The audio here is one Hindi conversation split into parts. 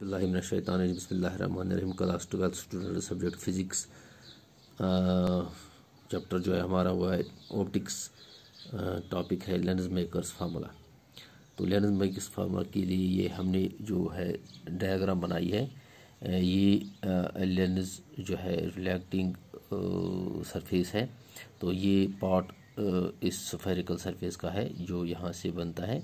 बिल्लाशैतान बसमीम class twelfth student subject physics chapter जो है हमारा वो है ऑप्टिक्स टॉपिक है लेंस मेकर्स फार्मूला तो लेंस मेकर्स फार्मूला के लिए ये हमने जो है डायग्राम बनाई है ये लेंस जो है रिफ्लेक्टिंग सरफेस है तो ये पार्ट इस सफेरिकल सरफेस का है जो यहाँ से बनता है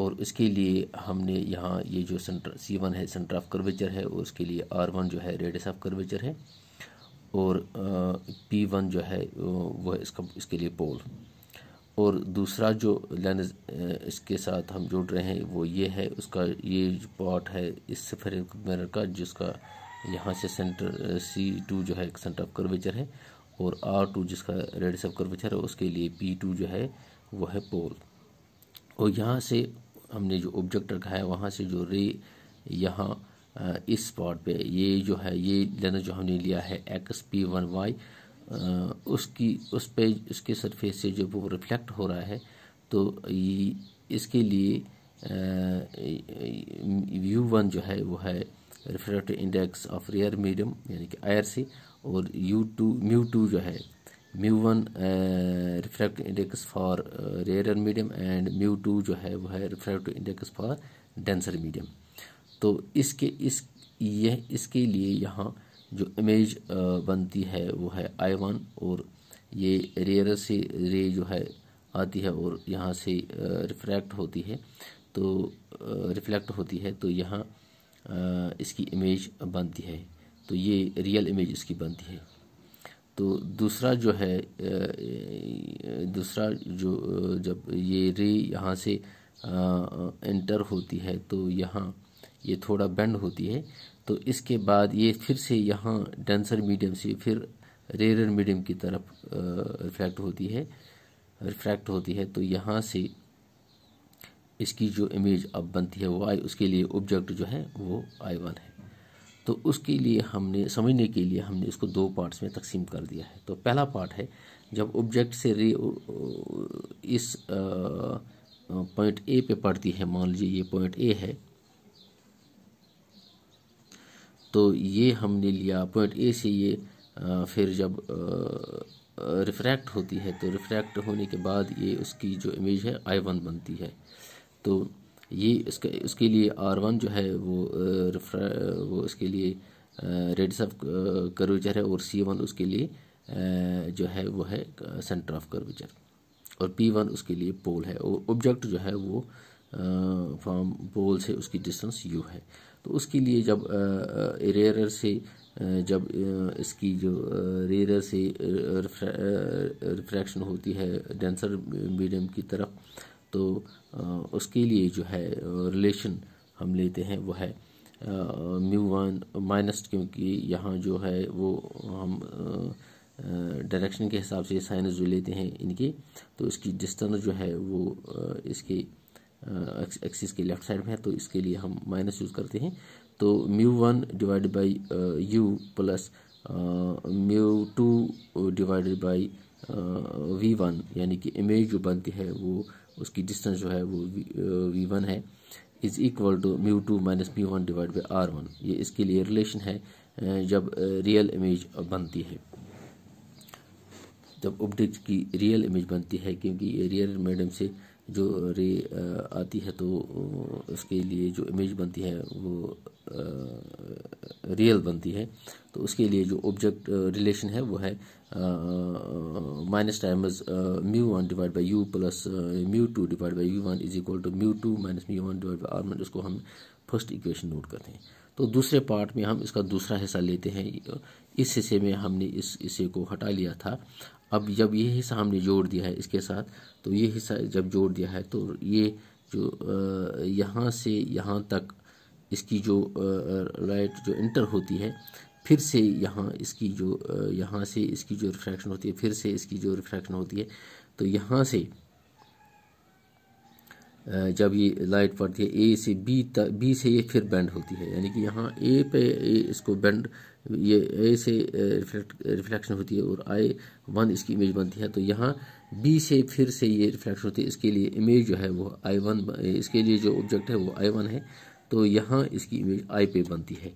और उसके लिए हमने यहाँ ये जो सेंटर सी वन है सेंटर ऑफ कर्वेचर है और उसके लिए आर वन जो है रेडियस ऑफ कर्वेचर है और पी वन जो है वह इसका इसके लिए पोल और दूसरा जो लेंस इसके साथ हम जोड़ रहे हैं वो ये है उसका ये पार्ट है इस सफर मिरर का जिसका यहाँ से सेंटर सी टू जो है सेंटर ऑफ कर्वेचर है और आर टू जिसका रेडियस ऑफ कर्वेचर है उसके लिए पी टू जो है वह है पोल और यहाँ से हमने जो ऑब्जेक्ट रखा है वहाँ से जो रे यहाँ इस स्पॉट पे ये जो है ये लेना जो हमने लिया है एक्स पी वन वाई उसकी उस पे उसके सरफेस से जब वो रिफ्लेक्ट हो रहा है तो ये इसके लिए व्यू वन जो है वो है refractive index of rare medium यानी कि आयर से और यू टू म्यू टू जो है mu one refractive index for rare medium and mu two जो है वो है refractive index for denser medium तो इसके इस ये इसके लिए यहाँ जो इमेज uh, बनती है वो है आई वन और ये रेयर से रे जो है आती है और यहाँ से रिफ्रैक्ट uh, होती है तो रिफ्लेक्ट uh, होती है तो यहाँ इसकी इमेज बनती है तो ये रियल इमेज इसकी बनती है तो दूसरा जो है दूसरा जो जब ये रे यहाँ से एंटर होती है तो यहाँ ये थोड़ा बेंड होती है तो इसके बाद ये फिर से यहाँ डेंसर मीडियम से फिर रेयर मीडियम की तरफ रिफ्रैक्ट होती है रिफ्रैक्ट होती है तो यहाँ से इसकी जो इमेज अब बनती है वो आई उसके लिए ऑब्जेक्ट जो है वो आई वन है तो उसके लिए हमने समझने के लिए हमने इसको दो पार्ट्स में तकसीम कर दिया है तो पहला पार्ट है जब ऑब्जेक्ट से रे इस पॉइंट ए पे पड़ती है मान लीजिए ये पॉइंट ए है तो ये हमने लिया पॉइंट ए से ये आ, फिर जब रिफ्रैक्ट होती है तो रिफ्रैक्ट होने के बाद ये उसकी जो इमेज है आई वन बनती है तो ये इसके उसके लिए आर वन जो है वो वो इसके लिए रेडियस ऑफ कर्वेचर है और सी वन उसके लिए जो है वो है सेंटर ऑफ कर्वेचर और पी वन उसके लिए पोल है और ऑब्जेक्ट जो है वो फ्रॉम पोल से उसकी डिस्टेंस यू है तो उसके लिए जब एरेर से जब इसकी जो रेर से रिफ्रैक्शन होती है डेंसर मीडियम की तरफ तो उसके लिए जो है रिलेशन हम लेते हैं वो है म्यू वन माइनस क्योंकि यहाँ जो है वो हम डायरेक्शन के हिसाब से साइनस जो लेते हैं इनकी तो इसकी डिस्टेंस जो है वो इसके एक्सिस के लेफ्ट साइड में है तो इसके लिए हम माइनस यूज़ करते हैं तो mu one divide by u plus mu two divide by v one यानी कि इमेज जो बनती है वो उसकी डिस्टेंस जो है वो वी वन है is equal to mu two minus mu one divide by R one ये इसके लिए रिलेशन है जब रियल इमेज बनती है जब ऑब्जेक्ट की रियल इमेज बनती है क्योंकि ये रियल मीडियम से जो रे आती है तो उसके लिए जो इमेज बनती है वो रियल बनती है तो उसके लिए जो ऑब्जेक्ट रिलेशन है वो है minus times mu one divide by u plus mu two divide by u one is equal to mu two minus mu one divide by R one उसको हम फर्स्ट इक्वेशन नोट करते हैं तो दूसरे पार्ट में हम इसका दूसरा हिस्सा लेते हैं इस हिस्से में हमने इस हिस्से को हटा लिया था अब जब ये हिस्सा हमने जोड़ दिया है इसके साथ तो ये हिस्सा जब जोड़ दिया है तो ये जो यहाँ से यहाँ तक इसकी जो लाइट जो इंटर होती है फिर से यहाँ इसकी जो यहाँ से इसकी जो रिफ्रैक्शन होती है फिर से इसकी जो रिफ्रैक्शन होती है तो यहाँ से जब ये लाइट पड़ती है ए से बी तक बी से ये फिर बेंड होती है यानी कि यहाँ ए पे ए इसको बेंड ये ए से रिफ्लेक्शन होती है और आई वन इसकी इमेज बनती है तो यहाँ बी से फिर से ये रिफ्लेक्शन होती है इसके लिए इमेज जो है वो आई वन इसके लिए जो ऑब्जेक्ट है वो आई वन है तो यहाँ इसकी इमेज आई पे बनती है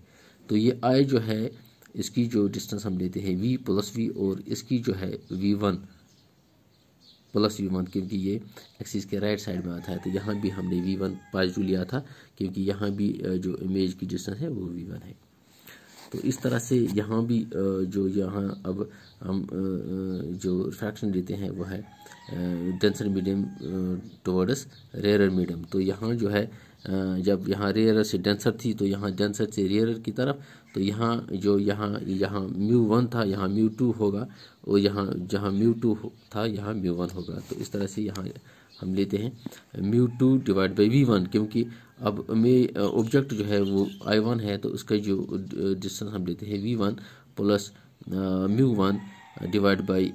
तो ये आई जो है इसकी जो डिस्टेंस हम लेते हैं वी प्लस वी और इसकी जो है v one plus v one क्योंकि ये एक्सिस के राइट साइड में आता है तो यहाँ भी हमने वी वन पॉजिटिव लिया था क्योंकि यहाँ भी जो इमेज की डिस्टेंस है वो वी वन है तो इस तरह से यहाँ भी जो यहाँ अब हम जो रिफ्रैक्शन देते हैं वह है denser medium towards rare medium तो यहाँ जो है जब यहाँ रेयर से डेंसर थी तो यहाँ डेंसर से रेयर की तरफ तो यहाँ जो यहाँ यहाँ म्यू वन था यहाँ म्यू टू होगा और यहाँ जहाँ म्यू टू था यहाँ म्यू वन होगा तो इस तरह से यहाँ हम लेते हैं mu two divide by v one क्योंकि अब में ऑब्जेक्ट जो है वो आई वन है तो उसका जो डिस्टेंस हम लेते हैं v one plus mu one divide by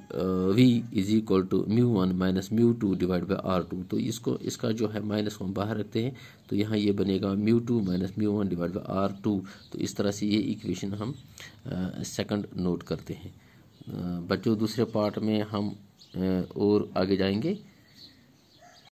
v is equal to mu one minus mu two divide by R two तो इसको इसका जो है माइनस को हम बाहर रखते हैं तो यहाँ ये बनेगा mu two minus mu one divide by R two तो इस तरह से ये इक्वेशन हम सेकंड नोट करते हैं बच्चों दूसरे पार्ट में हम और आगे जाएंगे